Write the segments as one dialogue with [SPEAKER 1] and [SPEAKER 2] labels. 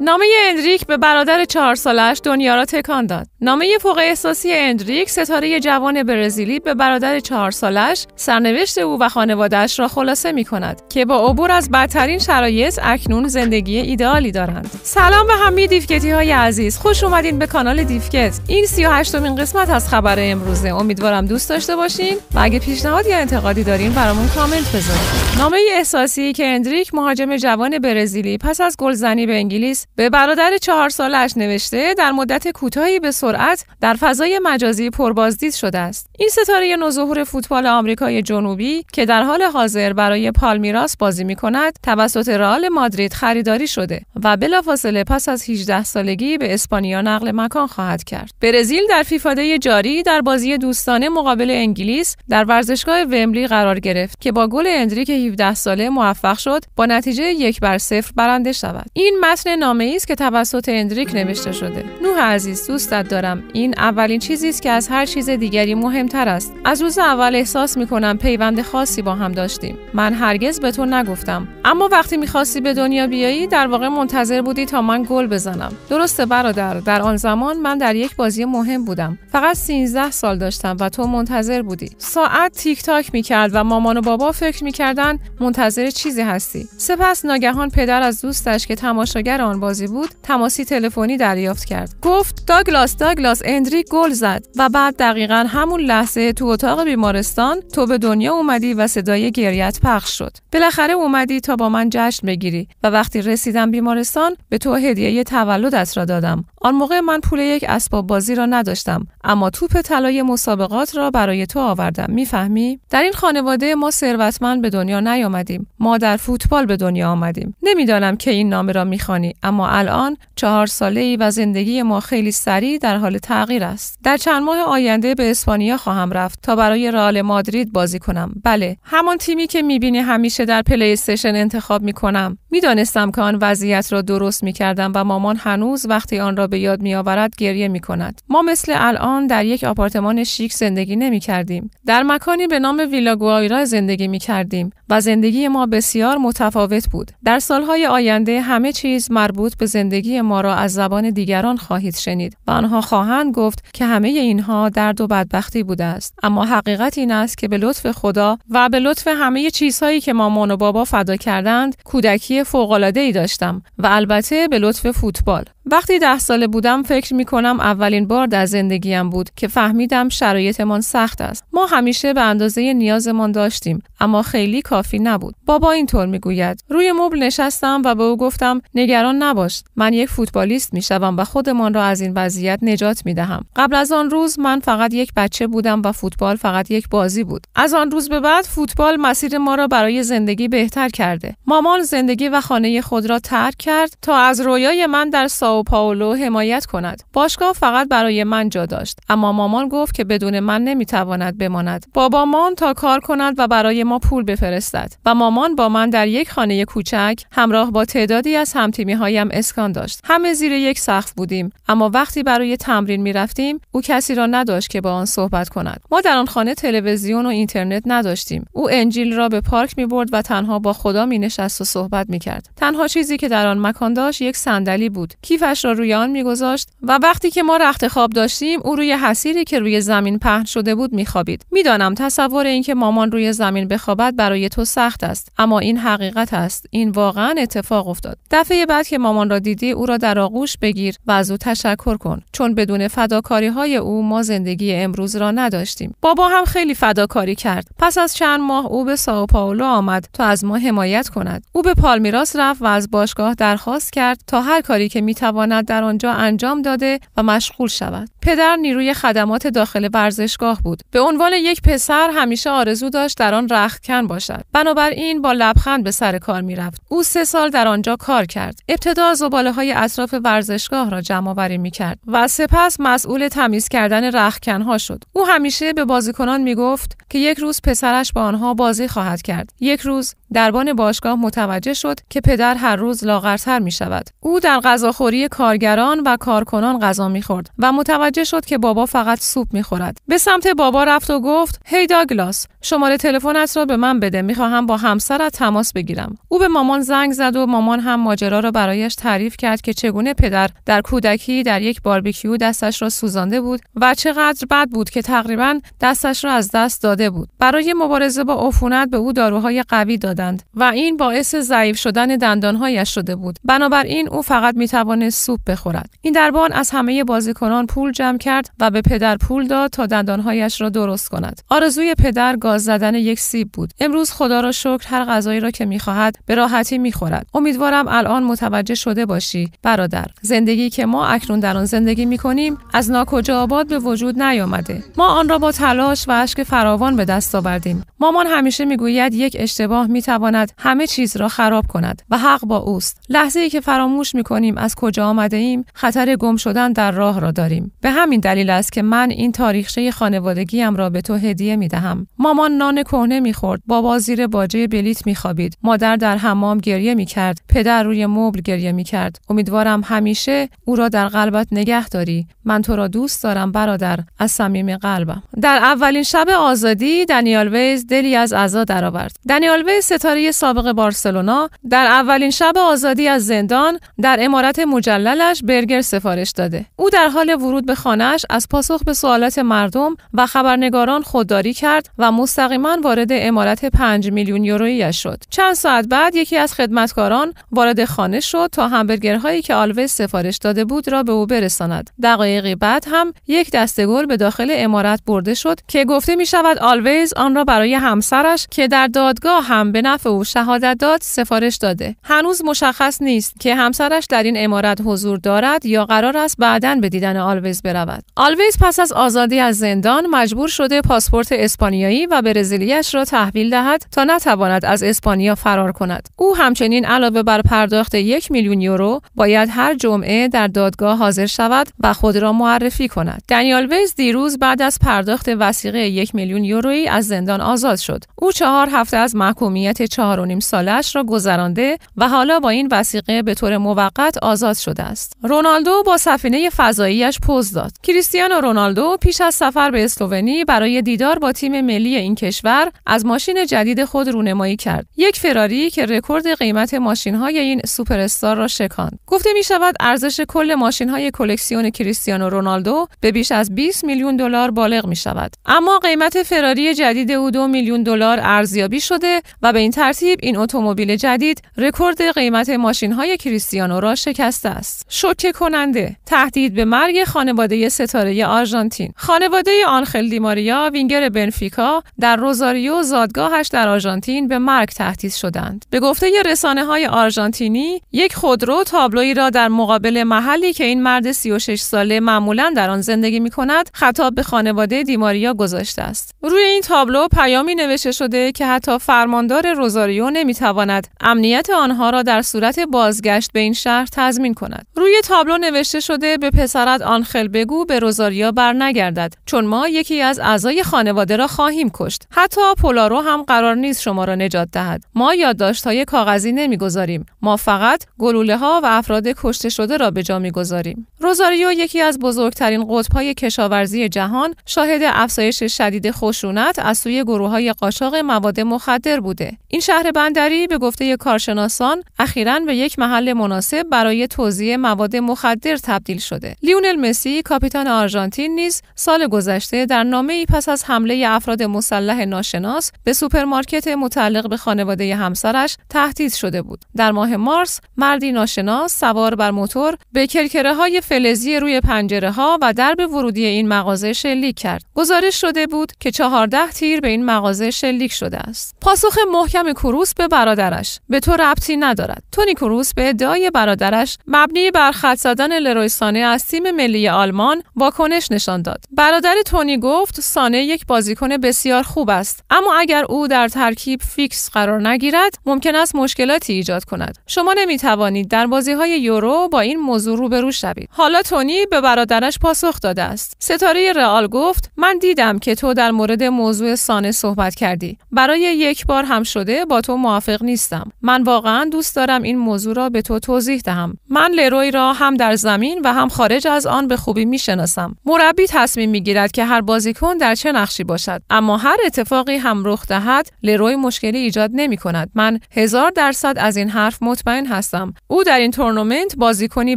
[SPEAKER 1] نامه اندریک به برادر چهار سالش دنیا را تکان داد. نامه فوق احساسی اندریک ستاره جوان برزیلی به برادر چهار سالش سرنوشت او و خانوادهش را خلاصه می کند که با عبور از بدترین شرایط اکنون زندگی ایدئالی دارند. سلام به همه دیفکتی های عزیز. خوش اومدین به کانال دیفکت. این 38 مین قسمت از خبر امروزه. امیدوارم دوست داشته باشین و اگه پیشنهاد یا انتقادی دارین برامون کامنت بذارید. نامه احساسی که اندریک مهاجم جوان برزیلی پس از گلزنی به انگلیس به برادر چهار سالش نوشته در مدت کوتاهی به سرعت در فضای مجازی پربازدید شده است این ستاره نوظهور فوتبال آمریکای جنوبی که در حال حاضر برای پالمیراس بازی می کند توسط رئال مادرید خریداری شده و بلافاصله پس از 18 سالگی به اسپانیا نقل مکان خواهد کرد برزیل در فیفاده جاری در بازی دوستانه مقابل انگلیس در ورزشگاه وملی قرار گرفت که با گل اندریک 17 ساله موفق شد با نتیجه یک بر صفر برنده شود این متن نام نامه که توسط اندریک نوشته شده نوح عزیز دوستت دارم این اولین چیزی است که از هر چیز دیگری مهمتر است از روز اول احساس میکنم پیوند خاصی با هم داشتیم من هرگز به تو نگفتم اما وقتی میخواستی به دنیا بیایی در واقع منتظر بودی تا من گل بزنم درسته برادر در آن زمان من در یک بازی مهم بودم فقط 13 سال داشتم و تو منتظر بودی ساعت تیک تاک میکرد و مامان و بابا فکر میکردن منتظر چیزی هستی سپس ناگهان پدر از دوستش که تماشاگر بازی بود تماسی تلفنی دریافت کرد گفت داگلاس داگلاس اندری گل زد و بعد دقیقا همون لحظه تو اتاق بیمارستان تو به دنیا اومدی و صدای گریت پخش شد بالاخره اومدی تا با من جشن بگیری و وقتی رسیدم بیمارستان به تو هدیه تولدت را دادم آن موقع من پول یک اسباب بازی را نداشتم اما توپ طلای مسابقات را برای تو آوردم میفهمی در این خانواده ما ثروتمند به دنیا نیامدیم ما در فوتبال به دنیا آمدیم نمیدانم که این نامه را میخوانی اما الان چهار ساله ای و زندگی ما خیلی سریع در حال تغییر است. در چند ماه آینده به اسپانیا خواهم رفت تا برای رئال مادرید بازی کنم. بله، همان تیمی که میبینی همیشه در پلی استیشن انتخاب میکنم. میدانستم که آن وضعیت را درست میکردم و مامان هنوز وقتی آن را به یاد میآورد گریه میکند. ما مثل الان در یک آپارتمان شیک زندگی نمیکردیم. در مکانی به نام ویلا گوایرا زندگی میکردیم و زندگی ما بسیار متفاوت بود. در سالهای آینده همه چیز مربوط بود به زندگی ما را از زبان دیگران خواهید شنید و آنها خواهند گفت که همه اینها درد و بدبختی بوده است اما حقیقت این است که به لطف خدا و به لطف همه چیزهایی که مامان و بابا فدا کردند کودکی فوق‌العاده‌ای داشتم و البته به لطف فوتبال وقتی ده ساله بودم فکر می کنم اولین بار در زندگیم بود که فهمیدم شرایطمان سخت است. ما همیشه به اندازه نیازمان داشتیم اما خیلی کافی نبود. بابا اینطور میگوید. روی مبل نشستم و به او گفتم نگران نباش. من یک فوتبالیست می شوم و خودمان را از این وضعیت نجات می دهم. قبل از آن روز من فقط یک بچه بودم و فوتبال فقط یک بازی بود. از آن روز به بعد فوتبال مسیر ما را برای زندگی بهتر کرده. مامان زندگی و خانه خود را ترک کرد تا از رویای من در سا ساو پائولو حمایت کند باشگاه فقط برای من جا داشت اما مامان گفت که بدون من نمیتواند بماند مان تا کار کند و برای ما پول بفرستد و مامان با من در یک خانه کوچک همراه با تعدادی از همتیمی هایم اسکان داشت همه زیر یک سقف بودیم اما وقتی برای تمرین می رفتیم او کسی را نداشت که با آن صحبت کند ما در آن خانه تلویزیون و اینترنت نداشتیم او انجیل را به پارک می برد و تنها با خدا می نشست و صحبت می کرد تنها چیزی که در آن مکان داشت یک صندلی بود کیف را روی آن میگذاشت و وقتی که ما رخت خواب داشتیم او روی حسیری که روی زمین پهن شده بود میخوابید میدانم تصور اینکه مامان روی زمین بخوابد برای تو سخت است اما این حقیقت است این واقعا اتفاق افتاد دفعه بعد که مامان را دیدی او را در آغوش بگیر و از او تشکر کن چون بدون فداکاری های او ما زندگی امروز را نداشتیم بابا هم خیلی فداکاری کرد پس از چند ماه او به ساو پائولو آمد تا از ما حمایت کند او به پالمیراس رفت و از باشگاه درخواست کرد تا هر کاری که می میتواند در آنجا انجام داده و مشغول شود. پدر نیروی خدمات داخل ورزشگاه بود به عنوان یک پسر همیشه آرزو داشت در آن رختکن باشد بنابراین با لبخند به سر کار میرفت او سه سال در آنجا کار کرد ابتدا زباله های اطراف ورزشگاه را جمع آوری می کرد و سپس مسئول تمیز کردن رختکن ها شد او همیشه به بازیکنان می گفت که یک روز پسرش با آنها بازی خواهد کرد یک روز دربان باشگاه متوجه شد که پدر هر روز لاغرتر می شود او در غذاخوری کارگران و کارکنان غذا می خورد و متوجه شد که بابا فقط سوپ میخورد به سمت بابا رفت و گفت هی داگلاس شماره تلفنت را به من بده میخواهم با همسرت تماس بگیرم او به مامان زنگ زد و مامان هم ماجرا را برایش تعریف کرد که چگونه پدر در کودکی در یک باربیکیو دستش را سوزانده بود و چقدر بد بود که تقریبا دستش را از دست داده بود برای مبارزه با عفونت به او داروهای قوی دادند و این باعث ضعیف شدن دندانهایش شده بود بنابراین او فقط میتوانست سوپ بخورد این دربان از همه بازیکنان پول جمع کرد و به پدر پول داد تا دندانهایش را درست کند آرزوی پدر گاز زدن یک سیب بود امروز خدا را شکر هر غذایی را که میخواهد به راحتی میخورد امیدوارم الان متوجه شده باشی برادر زندگی که ما اکنون در آن زندگی میکنیم از ناکجا آباد به وجود نیامده ما آن را با تلاش و اشک فراوان به دست آوردیم مامان همیشه میگوید یک اشتباه میتواند همه چیز را خراب کند و حق با اوست لحظه ای که فراموش میکنیم از کجا آمده ایم خطر گم شدن در راه را داریم به همین دلیل است که من این تاریخچه خانوادگیم را به تو هدیه می دهم. مامان نان کهنه می خورد، بابا زیر باجه بلیت می خوابید، مادر در حمام گریه می کرد، پدر روی مبل گریه می کرد. امیدوارم همیشه او را در قلبت نگه داری. من تو را دوست دارم برادر از صمیم قلبم. در اولین شب آزادی دنیال ویز دلی از عزا درآورد. دنیال ویز ستاره سابق بارسلونا در اولین شب آزادی از زندان در امارت مجللش برگر سفارش داده. او در حال ورود به خانهاش از پاسخ به سوالات مردم و خبرنگاران خودداری کرد و مستقیما وارد امارت 5 میلیون یورویی شد. چند ساعت بعد یکی از خدمتکاران وارد خانه شد تا همبرگرهایی که آلوز سفارش داده بود را به او برساند. دقایقی بعد هم یک دسته به داخل امارت برده شد که گفته می شود آلویز آن را برای همسرش که در دادگاه هم به نفع او شهادت داد سفارش داده. هنوز مشخص نیست که همسرش در این امارت حضور دارد یا قرار است بعدا به دیدن برود. آلویز پس از آزادی از زندان مجبور شده پاسپورت اسپانیایی و برزیلیش را تحویل دهد تا نتواند از اسپانیا فرار کند. او همچنین علاوه بر پرداخت یک میلیون یورو باید هر جمعه در دادگاه حاضر شود و خود را معرفی کند. دنیال ویز دیروز بعد از پرداخت وسیقه یک میلیون یورویی از زندان آزاد شد. او چهار هفته از محکومیت چهار و نیم سالش را گذرانده و حالا با این وسیقه به طور موقت آزاد شده است. رونالدو با سفینه فضاییش پوز داد. کریستیانو رونالدو پیش از سفر به اسلوونی برای دیدار با تیم ملی این کشور از ماشین جدید خود رونمایی کرد. یک فراری که رکورد قیمت ماشین های این سوپر را شکاند. گفته می شود ارزش کل ماشین های کلکسیون کریستیانو رونالدو به بیش از 20 میلیون دلار بالغ می شود. اما قیمت فراری جدید او 2 میلیون دلار ارزیابی شده و به این ترتیب این اتومبیل جدید رکورد قیمت ماشین های کریستیانو را شکسته است. شوکه کننده تهدید به مرگ خانواده خانواده ستاره آرژانتین خانواده آنخل دیماریا وینگر بنفیکا در روزاریو زادگاهش در آرژانتین به مرگ تهدید شدند به گفته رسانه های آرژانتینی یک خودرو تابلویی را در مقابل محلی که این مرد 36 ساله معمولا در آن زندگی می کند خطاب به خانواده دیماریا گذاشته است روی این تابلو پیامی نوشته شده که حتی فرماندار روزاریو نمیتواند امنیت آنها را در صورت بازگشت به این شهر تضمین کند روی تابلو نوشته شده به پسرت آنخل بگو به روزاریا برنگردد چون ما یکی از اعضای خانواده را خواهیم کشت حتی پولارو هم قرار نیست شما را نجات دهد ما یادداشت‌های کاغذی نمیگذاریم ما فقط گلوله ها و افراد کشته شده را به جا میگذاریم روزاریو یکی از بزرگترین قطبهای کشاورزی جهان شاهد افزایش شدید خشونت از سوی گروه های قاچاق مواد مخدر بوده این شهر بندری به گفته کارشناسان اخیرا به یک محل مناسب برای توزیع مواد مخدر تبدیل شده لیونل مسی کاپیتان آرژانتین نیز سال گذشته در نامه ای پس از حمله افراد مسلح ناشناس به سوپرمارکت متعلق به خانواده همسرش تهدید شده بود. در ماه مارس مردی ناشناس سوار بر موتور به کرکره های فلزی روی پنجره ها و درب ورودی این مغازه شلیک کرد. گزارش شده بود که 14 تیر به این مغازه شلیک شده است. پاسخ محکم کروس به برادرش به تو ربطی ندارد. تونی کروس به ادعای برادرش مبنی بر خط زدن از تیم ملی آلمان آلمان واکنش نشان داد. برادر تونی گفت سانه یک بازیکن بسیار خوب است اما اگر او در ترکیب فیکس قرار نگیرد ممکن است مشکلاتی ایجاد کند. شما نمی توانید در بازی های یورو با این موضوع روبرو شوید. حالا تونی به برادرش پاسخ داده است. ستاره رئال گفت من دیدم که تو در مورد موضوع سانه صحبت کردی. برای یک بار هم شده با تو موافق نیستم. من واقعا دوست دارم این موضوع را به تو توضیح دهم. من لروی را هم در زمین و هم خارج از آن به خوبی میشناسم مربی تصمیم میگیرد که هر بازیکن در چه نقشی باشد اما هر اتفاقی هم رخ دهد لروی مشکلی ایجاد نمی کند من هزار درصد از این حرف مطمئن هستم او در این تورنمنت بازیکنی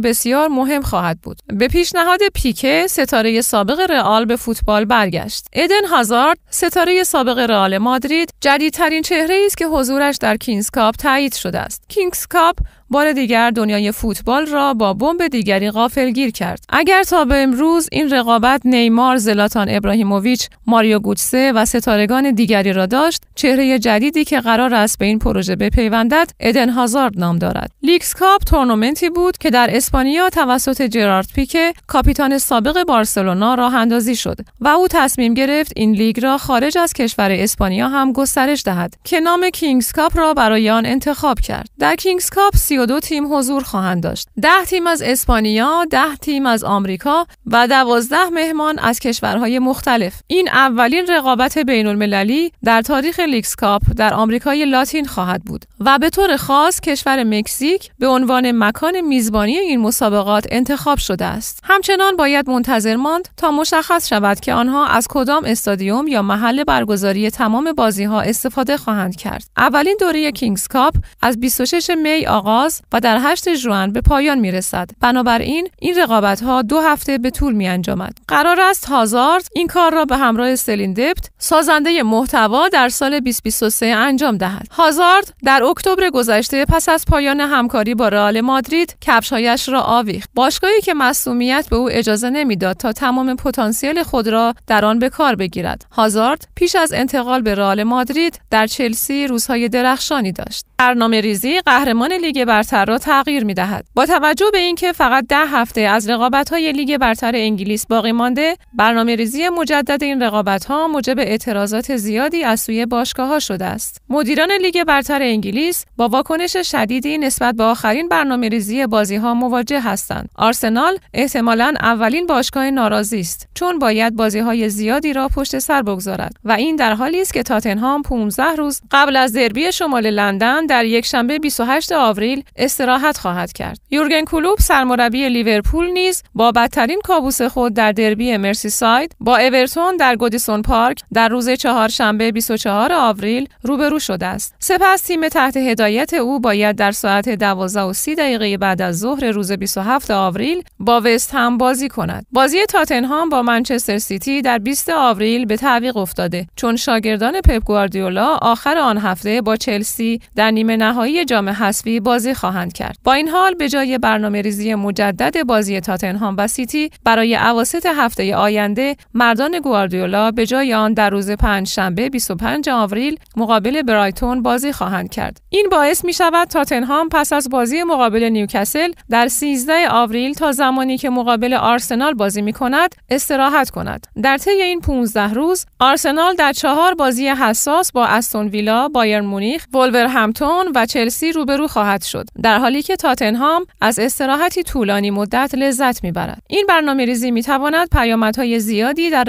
[SPEAKER 1] بسیار مهم خواهد بود به پیشنهاد پیکه ستاره سابق رئال به فوتبال برگشت ادن هازارد ستاره سابق رئال مادرید جدیدترین چهره ای است که حضورش در کینگز کاپ تایید شده است کینگز کاپ بار دیگر دنیای فوتبال را با بمب دیگری گیر کرد. اگر تا به امروز این رقابت نیمار، زلاتان ابراهیموویچ، ماریو گوتسه و ستارگان دیگری را داشت، چهره جدیدی که قرار است به این پروژه بپیوندد، ادن هازارد نام دارد. لیکس کاپ تورنمنتی بود که در اسپانیا توسط جرارد پیکه، کاپیتان سابق بارسلونا راه اندازی شد و او تصمیم گرفت این لیگ را خارج از کشور اسپانیا هم گسترش دهد که نام کینگز کاپ را برای آن انتخاب کرد. در کینگز کاپ دو تیم حضور خواهند داشت. 10 تیم از اسپانیا، 10 تیم از آمریکا و 12 مهمان از کشورهای مختلف. این اولین رقابت بین المللی در تاریخ لیکس کاپ در آمریکای لاتین خواهد بود و به طور خاص کشور مکزیک به عنوان مکان میزبانی این مسابقات انتخاب شده است. همچنان باید منتظر ماند تا مشخص شود که آنها از کدام استادیوم یا محل برگزاری تمام بازی ها استفاده خواهند کرد. اولین دوره کینگز کاپ از 26 می آغاز و در 8 ژوئن به پایان می رسد. بنابراین این رقابت ها دو هفته به طول می انجامد. قرار است هازارد این کار را به همراه سلین دپت سازنده محتوا در سال 2023 انجام دهد. هازارد در اکتبر گذشته پس از پایان همکاری با رئال مادرید کفشهایش را آویخت. باشگاهی که مصومیت به او اجازه نمیداد تا تمام پتانسیل خود را در آن به کار بگیرد. هازارد پیش از انتقال به رئال مادرید در چلسی روزهای درخشانی داشت. برنامه ریزی قهرمان لیگ بر برتر را تغییر می دهد. با توجه به اینکه فقط ده هفته از رقابت های لیگ برتر انگلیس باقی مانده، برنامه ریزی مجدد این رقابت ها موجب اعتراضات زیادی از سوی باشگاه ها شده است. مدیران لیگ برتر انگلیس با واکنش شدیدی نسبت به آخرین برنامه ریزی بازی ها مواجه هستند. آرسنال احتمالا اولین باشگاه ناراضی است چون باید بازی های زیادی را پشت سر بگذارد و این در حالی است که تاتنهام 15 روز قبل از دربی شمال لندن در یک شنبه 28 آوریل استراحت خواهد کرد. یورگن کلوب سرمربی لیورپول نیز با بدترین کابوس خود در دربی مرسیساید با اورتون در گودیسون پارک در روز چهارشنبه 24 آوریل روبرو شده است. سپس تیم تحت هدایت او باید در ساعت 12 دقیقه بعد از ظهر روز 27 آوریل با وست هم بازی کند. بازی تاتنهام با منچستر سیتی در 20 آوریل به تعویق افتاده چون شاگردان پپ گواردیولا آخر آن هفته با چلسی در نیمه نهایی جام حذفی بازی خواهند کرد. با این حال به جای برنامه ریزی مجدد بازی تاتنهام و سیتی برای اواسط هفته آینده مردان گواردیولا به جای آن در روز پنج شنبه 25 آوریل مقابل برایتون بازی خواهند کرد. این باعث می شود تاتنهام پس از بازی مقابل نیوکسل در 13 آوریل تا زمانی که مقابل آرسنال بازی می کند استراحت کند. در طی این 15 روز آرسنال در چهار بازی حساس با استون ویلا، بایر مونیخ، ولورهمپتون و چلسی روبرو خواهد شد. در حالی که تاتنهام از استراحتی طولانی مدت لذت میبرد این برنامه ریزی میتواند پیامدهای زیادی در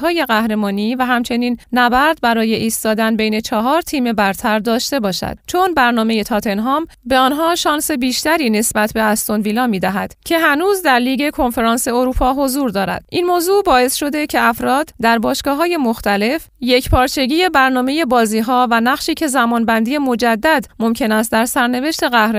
[SPEAKER 1] های قهرمانی و همچنین نبرد برای ایستادن بین چهار تیم برتر داشته باشد چون برنامه تاتنهام به آنها شانس بیشتری نسبت به استون ویلا میدهد که هنوز در لیگ کنفرانس اروپا حضور دارد این موضوع باعث شده که افراد در باشگاه های مختلف یک پارچگی برنامه بازی ها و نقشی که بندی مجدد ممکن است در سرنوشت قهرمانی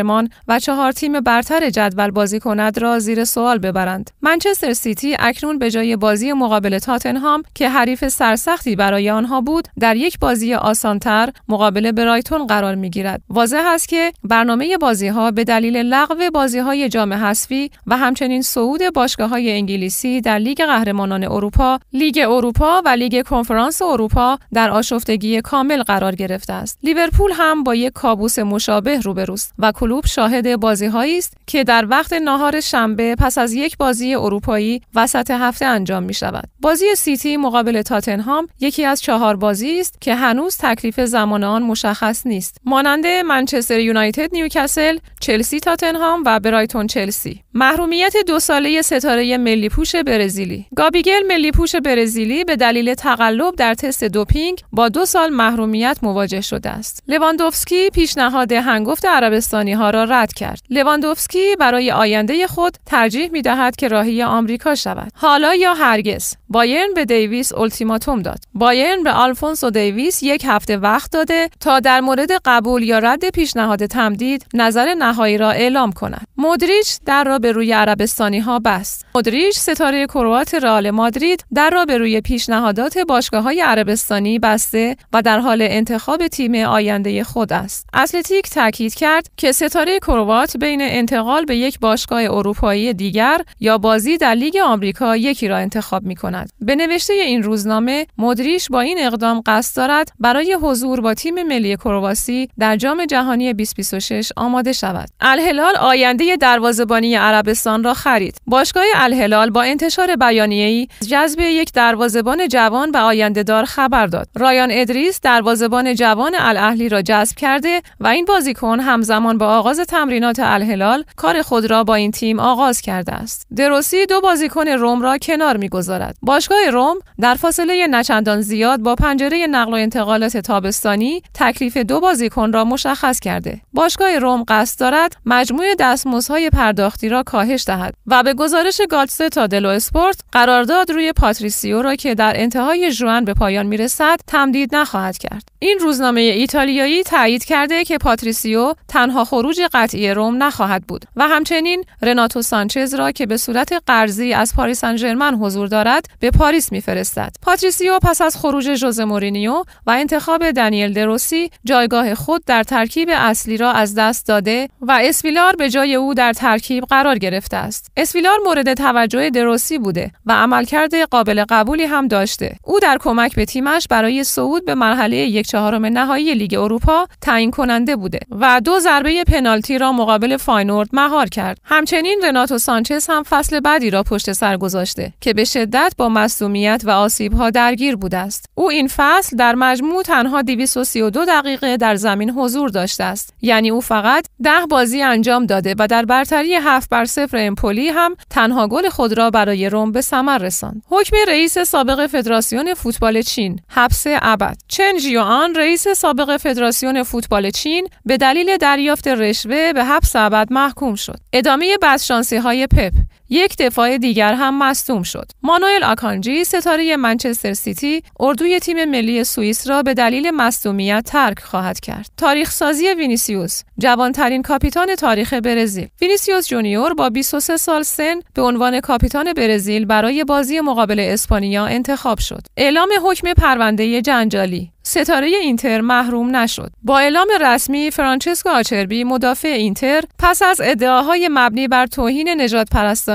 [SPEAKER 1] و چهار تیم برتر جدول بازی کند را زیر سوال ببرند. منچستر سیتی اکنون به جای بازی مقابل تاتنهام که حریف سرسختی برای آنها بود، در یک بازی آسانتر مقابل برایتون قرار می گیرد. واضح است که برنامه بازی ها به دلیل لغو بازی های جام حذفی و همچنین صعود باشگاه های انگلیسی در لیگ قهرمانان اروپا، لیگ اروپا و لیگ کنفرانس اروپا در آشفتگی کامل قرار گرفته است. لیورپول هم با یک کابوس مشابه روبروست و کلوب شاهد بازی هایی است که در وقت ناهار شنبه پس از یک بازی اروپایی وسط هفته انجام می شود. بازی سیتی مقابل تاتنهام یکی از چهار بازی است که هنوز تکلیف زمان آن مشخص نیست. مانند منچستر یونایتد نیوکاسل، چلسی تاتنهام و برایتون چلسی. محرومیت دو ساله ستاره ملی پوش برزیلی. گابیگل ملی پوش برزیلی به دلیل تقلب در تست دوپینگ با دو سال محرومیت مواجه شده است. لواندوفسکی پیشنهاد هنگفت عربستانی ها را رد کرد. لواندوفسکی برای آینده خود ترجیح می دهد که راهی آمریکا شود. حالا یا هرگز. بایرن به دیویس التیماتوم داد. بایرن به آلفونسو دیویس یک هفته وقت داده تا در مورد قبول یا رد پیشنهاد تمدید نظر نهایی را اعلام کند. مودریچ در را به روی عربستانی ها بست. مودریچ ستاره کروات رئال مادرید در را به روی پیشنهادات باشگاه های عربستانی بسته و در حال انتخاب تیم آینده خود است. اتلتیک تاکید کرد که ستاره کروات بین انتقال به یک باشگاه اروپایی دیگر یا بازی در لیگ آمریکا یکی را انتخاب می کند. کند. به نوشته این روزنامه مدریش با این اقدام قصد دارد برای حضور با تیم ملی کرواسی در جام جهانی 2026 آماده شود. الهلال آینده دروازه‌بانی عربستان را خرید. باشگاه الهلال با انتشار بیانیه‌ای جذب یک دروازه‌بان جوان و دار خبر داد. رایان ادریس دروازه‌بان جوان الاهلی را جذب کرده و این بازیکن همزمان با آغاز تمرینات الهلال کار خود را با این تیم آغاز کرده است. دروسی دو بازیکن روم را کنار می‌گذارد. باشگاه روم در فاصله نچندان زیاد با پنجره نقل و انتقالات تابستانی تکلیف دو بازیکن را مشخص کرده. باشگاه روم قصد دارد مجموع دستمزدهای پرداختی را کاهش دهد و به گزارش گالتسه تا دلو اسپورت قرارداد روی پاتریسیو را که در انتهای ژوئن به پایان میرسد تمدید نخواهد کرد. این روزنامه ایتالیایی تایید کرده که پاتریسیو تنها خروج قطعی روم نخواهد بود و همچنین رناتو سانچز را که به صورت قرضی از پاریس انجرمن حضور دارد به پاریس میفرستد پاتریسیو پس از خروج ژوزه مورینیو و انتخاب دنیل دروسی جایگاه خود در ترکیب اصلی را از دست داده و اسویلار به جای او در ترکیب قرار گرفته است اسویلار مورد توجه دروسی بوده و عملکرد قابل قبولی هم داشته او در کمک به تیمش برای صعود به مرحله یک چهارم نهایی لیگ اروپا تعیین کننده بوده و دو ضربه پنالتی را مقابل فاینورد مهار کرد. همچنین رناتو سانچز هم فصل بعدی را پشت سر گذاشته که به شدت با مصومیت و ها درگیر بوده است. او این فصل در مجموع تنها 232 دقیقه در زمین حضور داشته است. یعنی او فقط 10 بازی انجام داده و در برتری 7 بر 0 امپولی هم تنها گل خود را برای روم به ثمر رساند. حکم رئیس سابق فدراسیون فوتبال چین حبس ابد چنجیو آن رئیس سابق فدراسیون فوتبال چین به دلیل دریافت رشوه به حبس ابد محکوم شد. ادامه بدشانسی های پپ یک دفاع دیگر هم مصدوم شد. مانوئل آکانجی ستاره منچستر سیتی اردوی تیم ملی سوئیس را به دلیل مصدومیت ترک خواهد کرد. تاریخ سازی وینیسیوس جوانترین کاپیتان تاریخ برزیل. وینیسیوس جونیور با 23 سال سن به عنوان کاپیتان برزیل برای بازی مقابل اسپانیا انتخاب شد. اعلام حکم پرونده جنجالی ستاره اینتر محروم نشد. با اعلام رسمی فرانچسکو آچربی مدافع اینتر پس از ادعاهای مبنی بر توهین نجات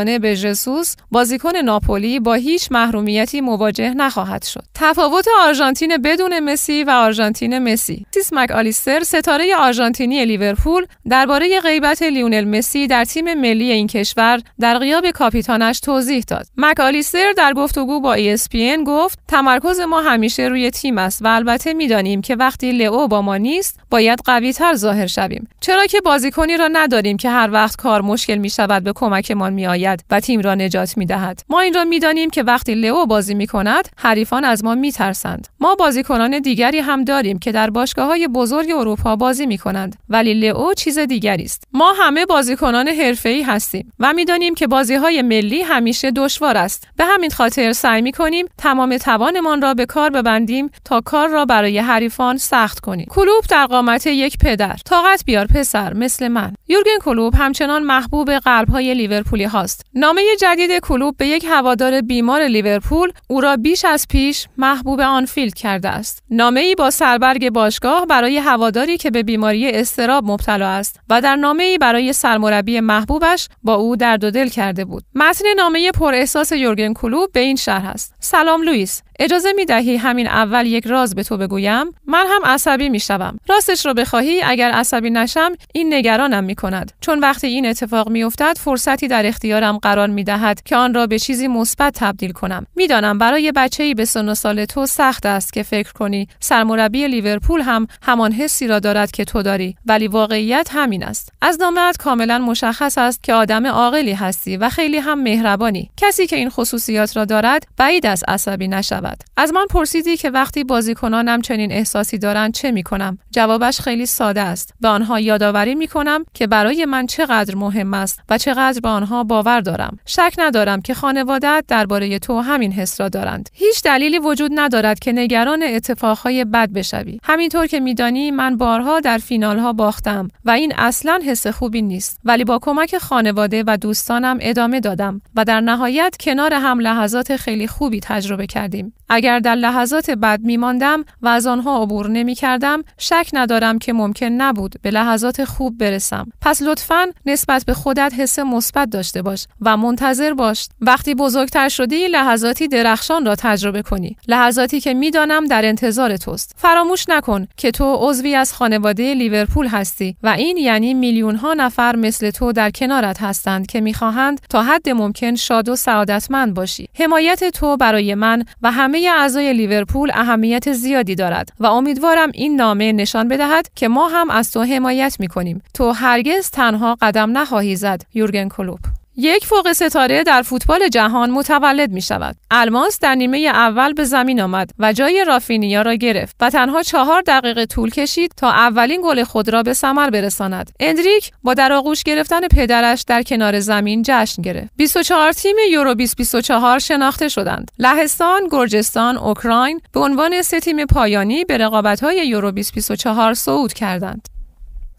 [SPEAKER 1] به ژسوس بازیکن ناپولی با هیچ محرومیتی مواجه نخواهد شد تفاوت آرژانتین بدون مسی و آرژانتین مسی تیس مک آلیستر ستاره آرژانتینی لیورپول درباره غیبت لیونل مسی در تیم ملی این کشور در غیاب کاپیتانش توضیح داد مک آلیستر در گفتگو با ESPN گفت تمرکز ما همیشه روی تیم است و البته میدانیم که وقتی لئو با ما نیست باید قویتر ظاهر شویم چرا که بازیکنی را نداریم که هر وقت کار مشکل می شود به کمکمان می و تیم را نجات می دهد. ما این را میدانیم که وقتی لئو بازی می کند حریفان از ما می ترسند. ما بازیکنان دیگری هم داریم که در باشگاه های بزرگ اروپا بازی می کنند ولی لئو چیز دیگری است. ما همه بازیکنان ای هستیم و دانیم که بازی های ملی همیشه دشوار است. به همین خاطر سعی می کنیم تمام توانمان را به کار ببندیم تا کار را برای حریفان سخت کنیم. کلوب در قامت یک پدر طاقت بیار پسر مثل من. یورگن کلوب همچنان محبوب قلب های لیورپولی هاست نامه جدید کلوب به یک هوادار بیمار لیورپول او را بیش از پیش محبوب آنفیلد کرده است. نامه ای با سربرگ باشگاه برای هواداری که به بیماری استراب مبتلا است و در نامه ای برای سرمربی محبوبش با او درد و دل کرده بود. متن نامه پر احساس یورگن کلوب به این شهر است. سلام لوئیس اجازه می دهی همین اول یک راز به تو بگویم من هم عصبی می شوم راستش رو بخواهی اگر عصبی نشم این نگرانم می کند چون وقتی این اتفاق می افتد فرصتی در اختیارم قرار می دهد که آن را به چیزی مثبت تبدیل کنم میدانم برای بچه ای به سن و سال تو سخت است که فکر کنی سرمربی لیورپول هم همان حسی را دارد که تو داری ولی واقعیت همین است از نامت کاملا مشخص است که آدم عاقلی هستی و خیلی هم مهربانی کسی که این خصوصیات را دارد بعید از عصبی نشود از من پرسیدی که وقتی بازیکنانم چنین احساسی دارند چه می کنم جوابش خیلی ساده است به آنها یادآوری می کنم که برای من چقدر مهم است و چقدر به آنها باور دارم شک ندارم که خانواده درباره تو همین حس را دارند هیچ دلیلی وجود ندارد که نگران اتفاقهای بد بشوی همینطور که میدانی من بارها در فینالها باختم و این اصلا حس خوبی نیست ولی با کمک خانواده و دوستانم ادامه دادم و در نهایت کنار هم لحظات خیلی خوبی تجربه کردیم اگر در لحظات بد می ماندم و از آنها عبور نمی کردم، شک ندارم که ممکن نبود به لحظات خوب برسم. پس لطفا نسبت به خودت حس مثبت داشته باش و منتظر باش. وقتی بزرگتر شدی لحظاتی درخشان را تجربه کنی. لحظاتی که میدانم در انتظار توست. فراموش نکن که تو عضوی از خانواده لیورپول هستی و این یعنی میلیون ها نفر مثل تو در کنارت هستند که میخواهند تا حد ممکن شاد و سعادتمند باشی. حمایت تو برای من و همه اعضای لیورپول اهمیت زیادی دارد و امیدوارم این نامه نشان بدهد که ما هم از تو حمایت می تو هرگز تنها قدم نخواهی زد یورگن کلوپ یک فوق ستاره در فوتبال جهان متولد می شود. الماس در نیمه اول به زمین آمد و جای رافینیا را گرفت و تنها چهار دقیقه طول کشید تا اولین گل خود را به ثمر برساند. اندریک با در آغوش گرفتن پدرش در کنار زمین جشن گرفت. 24 تیم یورو 2024 شناخته شدند. لهستان، گرجستان، اوکراین به عنوان سه تیم پایانی به رقابت‌های یورو 2024 صعود کردند.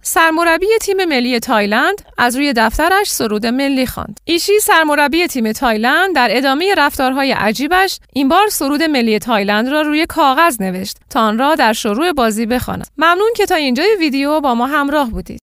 [SPEAKER 1] سرمربی تیم ملی تایلند از روی دفترش سرود ملی خواند. ایشی سرمربی تیم تایلند در ادامه رفتارهای عجیبش این بار سرود ملی تایلند را روی کاغذ نوشت تا آن را در شروع بازی بخواند. ممنون که تا اینجای ویدیو با ما همراه بودید.